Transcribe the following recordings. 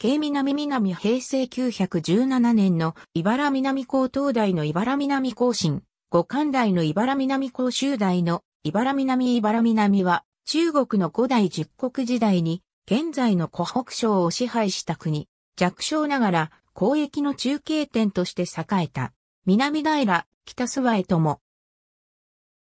京南南平成917年の茨南高等大の茨南高新、五冠大の茨南高州大の茨南茨南は中国の古代十国時代に現在の湖北省を支配した国、弱小ながら交易の中継点として栄えた南平、北諏訪へとも。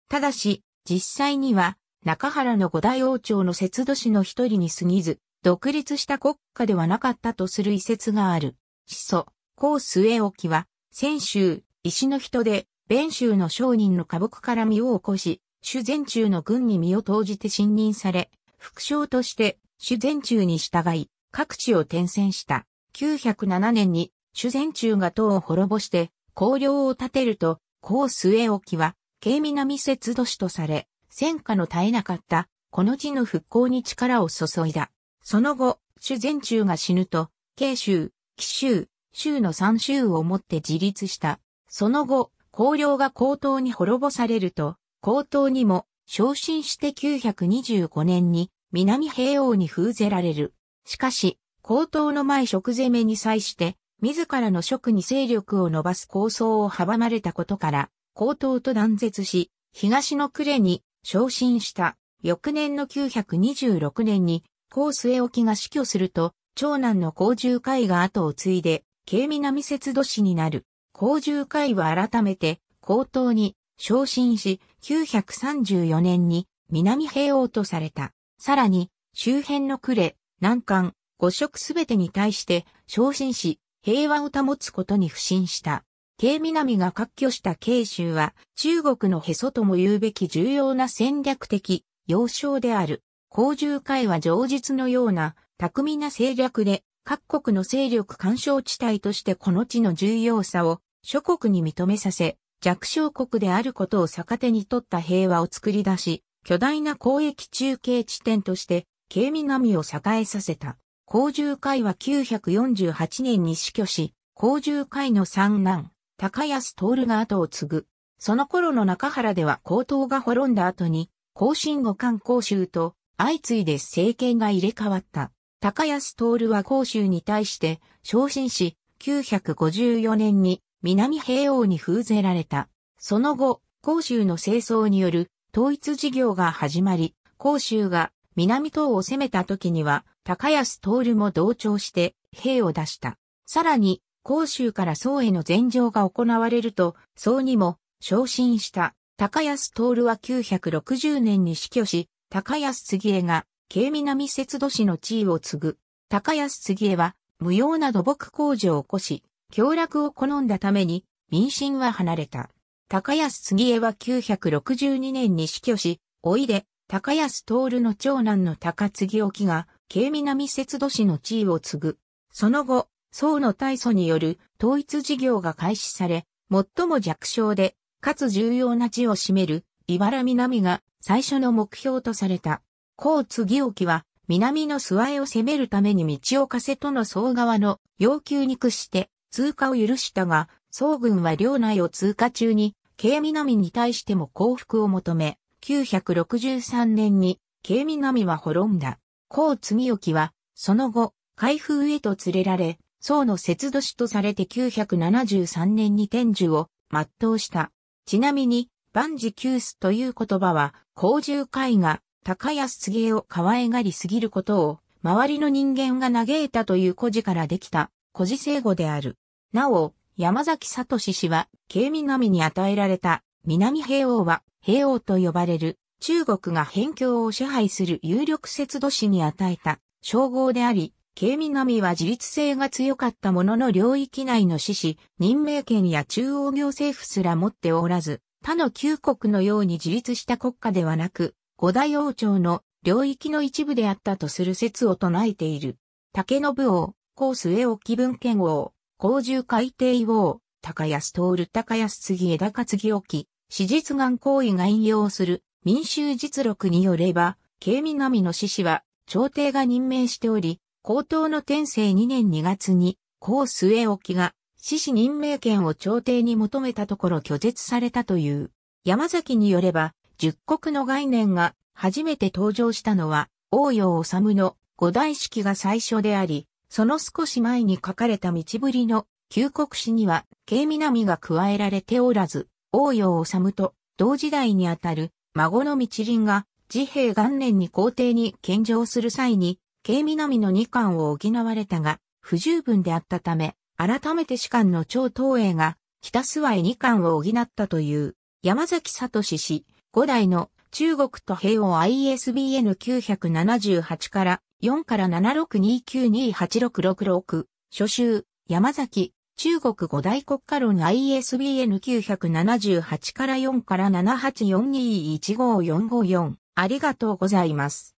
ただし、実際には中原の五大王朝の節度史の一人に過ぎず、独立した国家ではなかったとする遺説がある。始祖、高末沖は、泉州、石の人で、弁州の商人の家牧から身を起こし、主前中の軍に身を投じて信任され、副将として主前中に従い、各地を転戦した。907年に主前中が党を滅ぼして、公領を建てると、高末沖は、慶南節度市とされ、戦火の絶えなかった、この地の復興に力を注いだ。その後、主前中が死ぬと、慶州、紀州、州の三州をもって自立した。その後、公領が高等に滅ぼされると、高等にも昇進して925年に南平王に封ぜられる。しかし、高等の前職攻めに際して、自らの職に勢力を伸ばす構想を阻まれたことから、高等と断絶し、東の暮れに昇進した。翌年の926年に高末沖が死去すると、長男の高重会が後を継いで、京南節度師になる。高重会は改めて、高等に昇進し、934年に南平王とされた。さらに、周辺の呉、南関、五色すべてに対して昇進し、平和を保つことに不信した。京南が割拠した慶州は、中国のへそとも言うべき重要な戦略的、要衝である。工獣会は上実のような巧みな政略で各国の勢力干渉地帯としてこの地の重要さを諸国に認めさせ、弱小国であることを逆手に取った平和を作り出し、巨大な交易中継地点として、京南を栄えさせた。工獣会は948年に死去し、工獣会の三男、高安徹が後を継ぐ。その頃の中原では高等が滅んだ後に、後進後観公衆と相次いで政権が入れ替わった。高安徹は甲州に対して昇進し、954年に南平王に封ぜられた。その後、甲州の清掃による統一事業が始まり、甲州が南東を攻めた時には、高安徹も同調して兵を出した。さらに、甲州から宋への前情が行われると、宋にも昇進した。高安徹は960年に死去し、高安杉江が、京南節度市の地位を継ぐ。高安杉江は、無用な土木工事を起こし、凶楽を好んだために、民心は離れた。高安杉江は962年に死去し、おいで、高安徹の長男の高継沖が、京南節度市の地位を継ぐ。その後、宋の大祖による統一事業が開始され、最も弱小で、かつ重要な地を占める茨南が最初の目標とされた。甲継沖は南の諏訪へを攻めるために道岡せとの総側の要求に屈して通過を許したが、総軍は領内を通過中に、京南に対しても降伏を求め、963年に京南は滅んだ。甲継沖は、その後、海風へと連れられ、宋の節度師とされて973年に天寿を全うした。ちなみに、万事休すという言葉は、高獣会が高安杉を可愛がりすぎることを、周りの人間が嘆いたという故事からできた、故事聖語である。なお、山崎聡氏は、慶南に与えられた、南平王は、平王と呼ばれる、中国が辺境を支配する有力節度市に与えた、称号であり、慶南は自立性が強かったものの領域内の志士、任命権や中央行政府すら持っておらず、他の旧国のように自立した国家ではなく、五大王朝の領域の一部であったとする説を唱えている。竹信王、高末尾紀文献王、高重海底王、高安徹高安杉枝勝置沖、史実願行為が引用する民衆実録によれば、慶神の志士は朝廷が任命しており、高等の天正2年2月に、高末沖が獅子任命権を朝廷に求めたところ拒絶されたという。山崎によれば、十国の概念が初めて登場したのは、王陽治の五大式が最初であり、その少し前に書かれた道ぶりの旧国史には、慶南が加えられておらず、王陽治と同時代にあたる孫の道林が自閉。元年に皇帝に献上する際に、慶南の二巻を補われたが、不十分であったため、改めて士官の超東映が、北諏訪へ二巻を補ったという、山崎聡氏、五代の中国と平和 ISBN 978から4から7 6 2 9 2 8 6 6 6初集、山崎、中国五大国家論 ISBN 978から4から784215454。ありがとうございます。